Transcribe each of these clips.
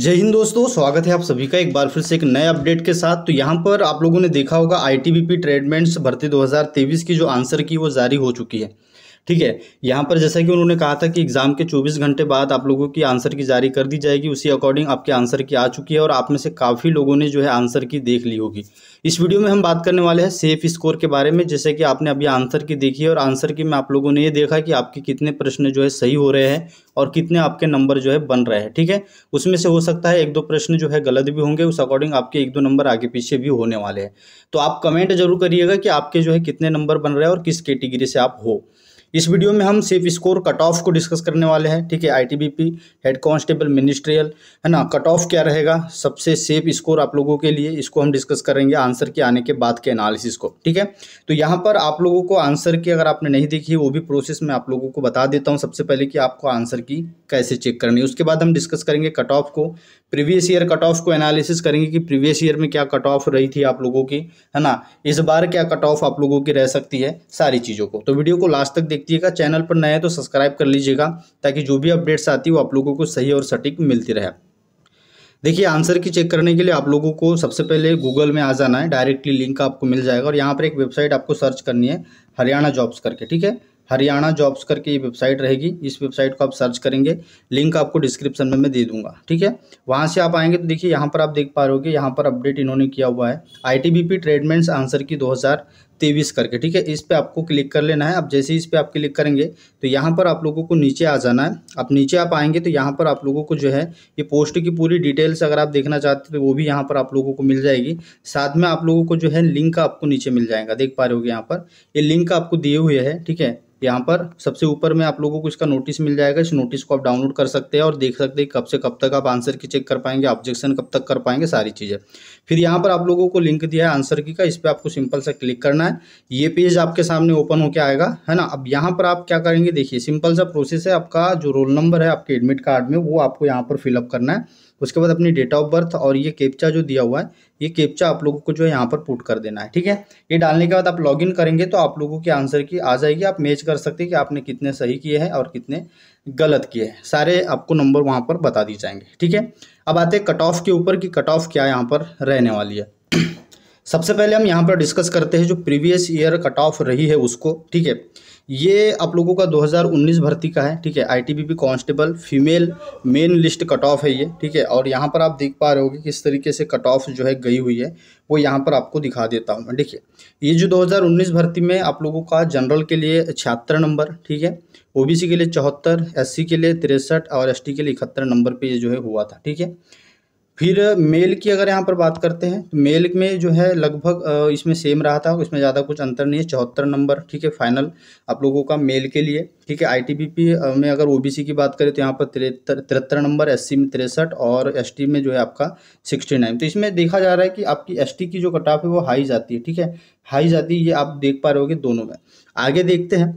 जय हिंद दोस्तों स्वागत है आप सभी का एक बार फिर से एक नए अपडेट के साथ तो यहाँ पर आप लोगों ने देखा होगा आईटीबीपी ट्रेडमेंट्स भर्ती 2023 की जो आंसर की वो जारी हो चुकी है ठीक है यहाँ पर जैसा कि उन्होंने कहा था कि एग्ज़ाम के 24 घंटे बाद आप लोगों की आंसर की जारी कर दी जाएगी उसी अकॉर्डिंग आपके आंसर की आ चुकी है और आप में से काफ़ी लोगों ने जो है आंसर की देख ली होगी इस वीडियो में हम बात करने वाले हैं सेफ स्कोर के बारे में जैसे कि आपने अभी आंसर की देखी है और आंसर की में आप लोगों ने ये देखा कि आपके कितने प्रश्न जो है सही हो रहे हैं और कितने आपके नंबर जो है बन रहे हैं ठीक है उसमें से हो सकता है एक दो प्रश्न जो है गलत भी होंगे उस अकॉर्डिंग आपके एक दो नंबर आगे पीछे भी होने वाले हैं तो आप कमेंट जरूर करिएगा कि आपके जो है कितने नंबर बन रहे हैं और किस कैटेगरी से आप हो इस वीडियो में हम सिर्फ स्कोर कट ऑफ को डिस्कस करने वाले हैं ठीक है आईटीबीपी हेड कांस्टेबल मिनिस्ट्रियल है ना कट ऑफ क्या रहेगा सबसे सेफ स्कोर आप लोगों के लिए इसको हम डिस्कस करेंगे आंसर के आने के बाद के एनालिसिस को ठीक है तो यहाँ पर आप लोगों को आंसर की अगर आपने नहीं देखी वो भी प्रोसेस मैं आप लोगों को बता देता हूँ सबसे पहले कि आपको आंसर की कैसे चेक करनी है उसके बाद हम डिस्कस करेंगे कट ऑफ को प्रीवियस ईयर कट ऑफ को एनालिसिस करेंगे कि प्रीवियस ईयर में क्या कट ऑफ रही थी आप लोगों की है ना इस बार क्या कट ऑफ आप लोगों की रह सकती है सारी चीज़ों को तो वीडियो को लास्ट तक देखिएगा चैनल पर नए हैं तो सब्सक्राइब कर लीजिएगा ताकि जो भी अपडेट्स आती है वो आप लोगों को सही और सटीक मिलती रहे देखिए आंसर की चेक करने के लिए आप लोगों को सबसे पहले गूगल में आ जाना है डायरेक्टली लिंक आपको मिल जाएगा और यहाँ पर एक वेबसाइट आपको सर्च करनी है हरियाणा जॉब्स करके ठीक है हरियाणा जॉब्स करके ये वेबसाइट रहेगी इस वेबसाइट को आप सर्च करेंगे लिंक आपको डिस्क्रिप्शन में मैं दे दूंगा ठीक है वहाँ से आप आएंगे तो देखिए यहाँ पर आप देख पा रहे हो यहाँ पर अपडेट इन्होंने किया हुआ है I T B P tradesmen answer key तेईस करके ठीक है इस पर आपको क्लिक कर लेना है अब जैसे इस पर आप क्लिक करेंगे तो यहाँ पर आप लोगों को नीचे आ जाना है अब नीचे आप आएंगे तो यहाँ पर आप लोगों को जो है ये पोस्ट की पूरी डिटेल्स अगर आप देखना चाहते हैं तो वो भी यहाँ पर आप लोगों को मिल जाएगी साथ में आप लोगों को जो है लिंक का आपको नीचे मिल जाएगा देख पा रहे हो यहाँ पर ये लिंक आपको दिए हुए है ठीक है यहाँ पर सबसे ऊपर में आप लोगों को इसका नोटिस मिल जाएगा इस नोटिस को आप डाउनलोड कर सकते हैं और देख सकते हैं कब से कब तक आप आंसर की चेक कर पाएंगे ऑब्जेक्शन कब तक कर पाएंगे सारी चीज़ें फिर यहाँ पर आप लोगों को लिंक दिया है आंसर की का इस पर आपको सिंपल सा क्लिक करना है करना है ये पेज आपके सामने ओपन होके आएगा है ना अब यहाँ पर आप क्या करेंगे देखिए सिंपल सा प्रोसेस है आपका जो रोल नंबर है आपके एडमिट कार्ड में वो आपको यहाँ पर फिलअप करना है उसके बाद अपनी डेट ऑफ बर्थ और ये कैप्चा जो दिया हुआ है ये कैप्चा आप लोगों को जो है यहाँ पर पुट कर देना है ठीक है ये डालने के बाद आप लॉगिन करेंगे तो आप लोगों के आंसर की आ जाएगी आप मैच कर सकते हैं कि आपने कितने सही किए हैं और कितने गलत किए हैं सारे आपको नंबर वहाँ पर बता दिए जाएंगे ठीक है अब आते हैं कट ऑफ के ऊपर कि कट ऑफ क्या यहाँ पर रहने वाली है सबसे पहले हम यहाँ पर डिस्कस करते हैं जो प्रीवियस ईयर कट ऑफ रही है उसको ठीक है ये आप लोगों का 2019 भर्ती का है ठीक है ITBP constable female main list cut off है ये ठीक है और यहाँ पर आप देख पा रहे होगे किस तरीके से कट ऑफ जो है गई हुई है वो यहाँ पर आपको दिखा देता हूँ मैं देखिए ये जो 2019 भर्ती में आप लोगों का जनरल के लिए छिहत्तर नंबर ठीक है ओबीसी के लिए चौहत्तर एससी के लिए तिरसठ और एसटी के लिए इकहत्तर नंबर पर ये जो है हुआ था ठीक है फिर मेल की अगर यहाँ पर बात करते हैं तो मेल में जो है लगभग इसमें सेम रहा था इसमें ज़्यादा कुछ अंतर नहीं है चौहत्तर नंबर ठीक है फाइनल आप लोगों का मेल के लिए ठीक है आईटीबीपी में अगर ओबीसी की बात करें तो यहाँ पर तिहत्तर तिरहत्तर नंबर एससी में तिरसठ और एसटी में जो है आपका सिक्सटी नाइन तो इसमें देखा जा रहा है कि आपकी एस की जो कटाफ है वो हाई जाती है ठीक है हाई जाती है ये आप देख पा रहे हो दोनों में आगे देखते हैं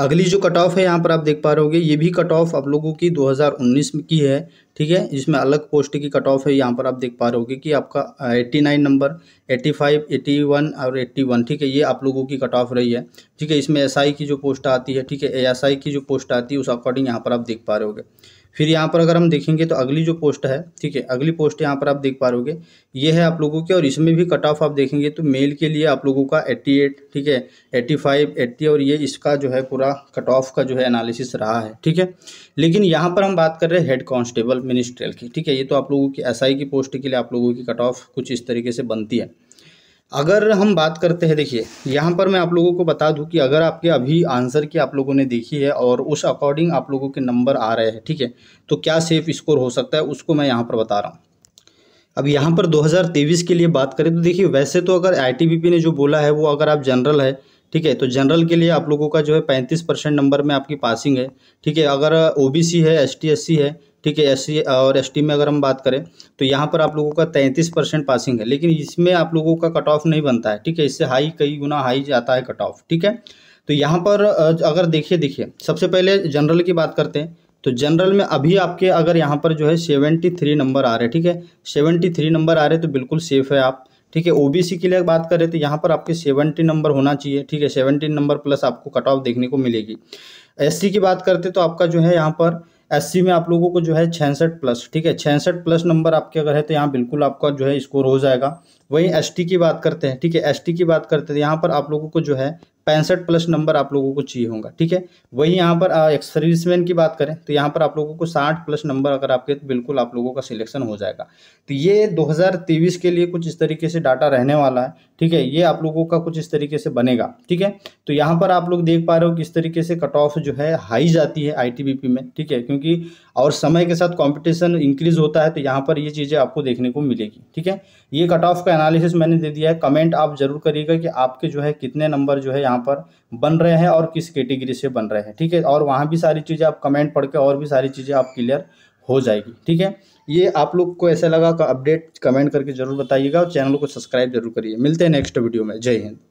अगली जो कट ऑफ है यहाँ पर आप देख पा रहे होगे ये भी कट ऑफ आप लोगों की 2019 में की है ठीक है जिसमें अलग पोस्ट की कट ऑफ है यहाँ पर आप देख पा रहे होगे कि आपका 89 नंबर 85, 81 और 81 ठीक है ये आप लोगों की कट ऑफ रही है ठीक है इसमें एसआई की जो पोस्ट आती है ठीक है एएसआई की जो पोस्ट आती है उस अकॉर्डिंग यहाँ पर आप देख पा रहे होगे फिर यहाँ पर अगर हम देखेंगे तो अगली जो पोस्ट है ठीक है अगली पोस्ट यहाँ पर आप देख पा रहे ये है आप लोगों की और इसमें भी कट ऑफ आप देखेंगे तो मेल के लिए आप लोगों का 88 ठीक है 85 फाइव और ये इसका जो है पूरा कट ऑफ का जो है एनालिसिस रहा है ठीक है लेकिन यहाँ पर हम बात कर रहे हैं हेड कॉन्स्टेबल मिनिस्ट्रियल की ठीक है ये तो आप लोगों की एस की पोस्ट के लिए आप लोगों की कट ऑफ कुछ इस तरीके से बनती है अगर हम बात करते हैं देखिए यहाँ पर मैं आप लोगों को बता दूं कि अगर आपके अभी आंसर की आप लोगों ने देखी है और उस अकॉर्डिंग आप लोगों के नंबर आ रहे हैं ठीक है तो क्या सेफ स्कोर हो सकता है उसको मैं यहाँ पर बता रहा हूँ अब यहाँ पर 2023 के लिए बात करें तो देखिए वैसे तो अगर आई ने जो बोला है वो अगर आप जनरल है ठीक है तो जनरल के लिए आप लोगों का जो है पैंतीस परसेंट नंबर में आपकी पासिंग है ठीक है अगर ओ है एस है ठीक है एस और एस में अगर हम बात करें तो यहाँ पर आप लोगों का तैंतीस परसेंट पासिंग है लेकिन इसमें आप लोगों का कट ऑफ नहीं बनता है ठीक है इससे हाई कई गुना हाई जाता है कट ऑफ ठीक है तो यहाँ पर अगर देखिए देखिए सबसे पहले जनरल की बात करते हैं तो जनरल में अभी आपके अगर यहाँ पर जो है सेवेंटी थ्री नंबर आ रहे हैं ठीक है सेवेंटी थ्री नंबर आ रहे तो बिल्कुल सेफ़ है आप ठीक है ओबीसी के लिए बात करें तो यहाँ पर आपके सेवेंटी नंबर होना चाहिए ठीक है सेवेंटी नंबर प्लस आपको कट ऑफ देखने को मिलेगी एससी की बात करते तो आपका जो है यहाँ पर एस में आप लोगों को जो है छियासठ प्लस ठीक है छियासठ प्लस नंबर आपके अगर है तो यहाँ बिल्कुल आपका जो है स्कोर हो जाएगा वहीं एस की बात करते हैं ठीक है एस की बात करते हैं यहाँ पर आप लोगों को जो है पैंसठ प्लस नंबर आप लोगों को चाहिए होगा ठीक है वहीं यहाँ पर सर्विसमैन की बात करें तो यहाँ पर आप लोगों को साठ प्लस नंबर अगर आपके तो बिल्कुल आप लोगों का सिलेक्शन हो जाएगा तो ये दो के लिए कुछ इस तरीके से डाटा रहने वाला है ठीक है ये आप लोगों का कुछ इस तरीके से बनेगा ठीक है तो यहाँ पर आप लोग देख पा रहे हो किस तरीके से कट ऑफ जो है हाई जाती है आई में ठीक है क्योंकि और समय के साथ कॉम्पिटिशन इंक्रीज होता है तो यहाँ पर ये चीज़ें आपको देखने को मिलेगी ठीक है ये कट ऑफ का एनालिसिस मैंने दे दिया है कमेंट आप जरूर करिएगा कि आपके जो है कितने नंबर जो है यहाँ यहाँ पर बन रहे हैं और किस कैटेगरी से बन रहे हैं ठीक है और वहाँ भी सारी चीज़ें आप कमेंट पढ़ के और भी सारी चीज़ें आप क्लियर हो जाएगी ठीक है ये आप लोग को ऐसा लगा का अपडेट कमेंट करके जरूर बताइएगा और चैनल को सब्सक्राइब जरूर करिए मिलते हैं नेक्स्ट वीडियो में जय हिंद